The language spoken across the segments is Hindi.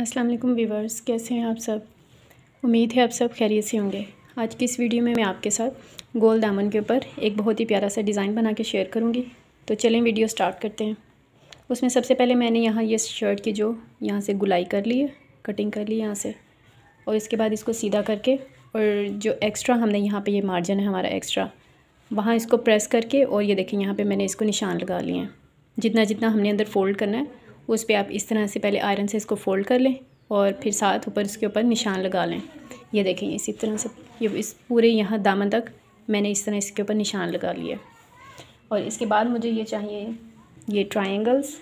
अस्सलाम वालेकुम व्यूवर्स कैसे हैं आप सब उम्मीद है आप सब खैरियत से होंगे आज की इस वीडियो में मैं आपके साथ गोल दामन के ऊपर एक बहुत ही प्यारा सा डिज़ाइन बना के शेयर करूँगी तो चलें वीडियो स्टार्ट करते हैं उसमें सबसे पहले मैंने यहाँ ये शर्ट की जो यहाँ से गुलाई कर ली है कटिंग कर ली यहाँ से और इसके बाद इसको सीधा करके और जो एक्स्ट्रा हमने यहाँ पर ये मार्जिन है हमारा एक्स्ट्रा वहाँ इसको प्रेस करके और ये देखें यहाँ पर मैंने इसको निशान लगा लिए हैं जितना जितना हमने अंदर फोल्ड करना है उस पर आप इस तरह से पहले आयरन से इसको फोल्ड कर लें और फिर साथ ऊपर इसके ऊपर निशान लगा लें ये देखें इसी तरह से ये इस पूरे यहाँ दामन तक मैंने इस तरह इसके ऊपर निशान लगा लिया और इसके बाद मुझे ये चाहिए ये ट्रायंगल्स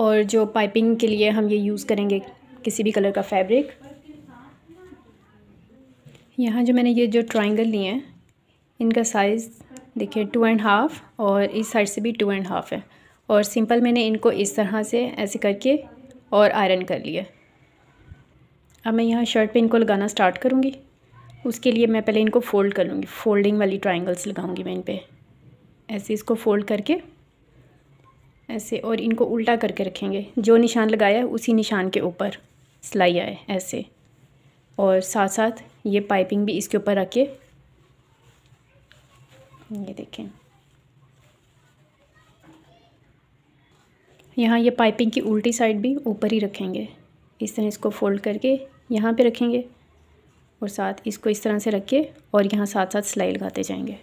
और जो पाइपिंग के लिए हम ये यूज़ करेंगे किसी भी कलर का फैब्रिक यहाँ जो मैंने ये जो ट्रायंगल लिए हैं इनका साइज़ देखिए टू एंड हाफ़ और इस साइड से भी टू एंड हाफ़ है और सिंपल मैंने इनको इस तरह से ऐसे करके और आयरन कर लिया अब मैं यहाँ शर्ट पे इनको लगाना स्टार्ट करूँगी उसके लिए मैं पहले इनको फ़ोल्ड कर लूँगी फ़ोल्डिंग वाली ट्राइंगल्स लगाऊँगी मैं इन पर ऐसे इसको फ़ोल्ड करके ऐसे और इनको उल्टा करके रखेंगे जो निशान लगाया है उसी निशान के ऊपर सिलाई आए ऐसे और साथ साथ ये पाइपिंग भी इसके ऊपर रख के ये देखें यहाँ ये पाइपिंग की उल्टी साइड भी ऊपर ही रखेंगे इस तरह इसको फोल्ड करके यहाँ पे रखेंगे और साथ इसको इस तरह से रख के और यहाँ साथ साथ सिलाई लगाते जाएंगे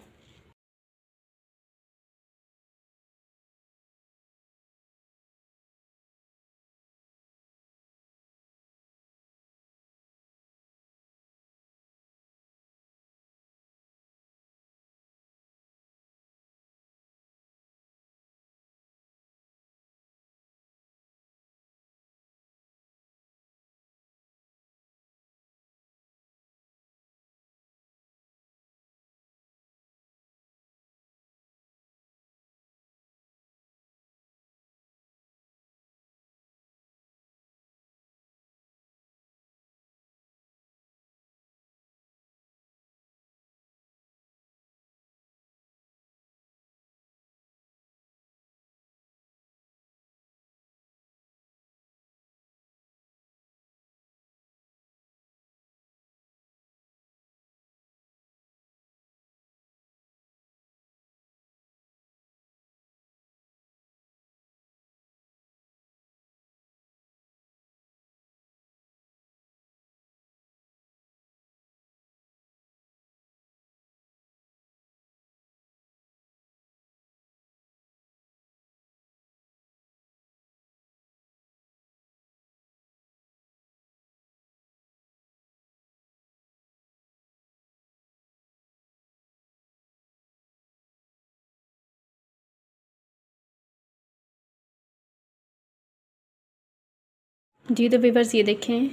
जी तो वीवर्स ये देखें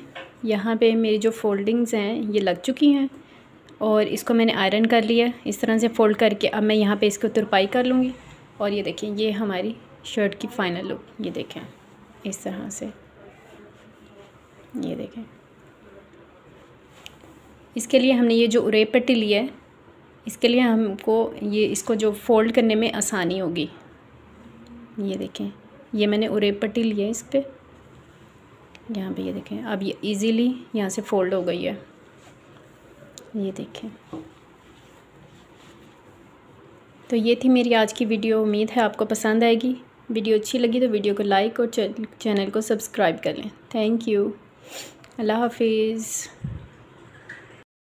यहाँ पे मेरी जो फोल्डिंग्स हैं ये लग चुकी हैं और इसको मैंने आयरन कर लिया इस तरह से फ़ोल्ड करके अब मैं यहाँ पे इसको तुरपाई कर लूँगी और ये देखें ये हमारी शर्ट की फ़ाइनल लुक ये देखें इस तरह से ये देखें इसके लिए हमने ये जो उरे पट्टी ली है इसके लिए हमको ये इसको जो फ़ोल्ड करने में आसानी होगी ये देखें ये मैंने उरे पट्टी लिया है इस पर यहाँ पे ये देखें अब ये इजीली यहाँ से फोल्ड हो गई है ये देखें तो ये थी मेरी आज की वीडियो उम्मीद है आपको पसंद आएगी वीडियो अच्छी लगी तो वीडियो को लाइक और चैनल को सब्सक्राइब कर लें थैंक यू अल्लाह हाफिज़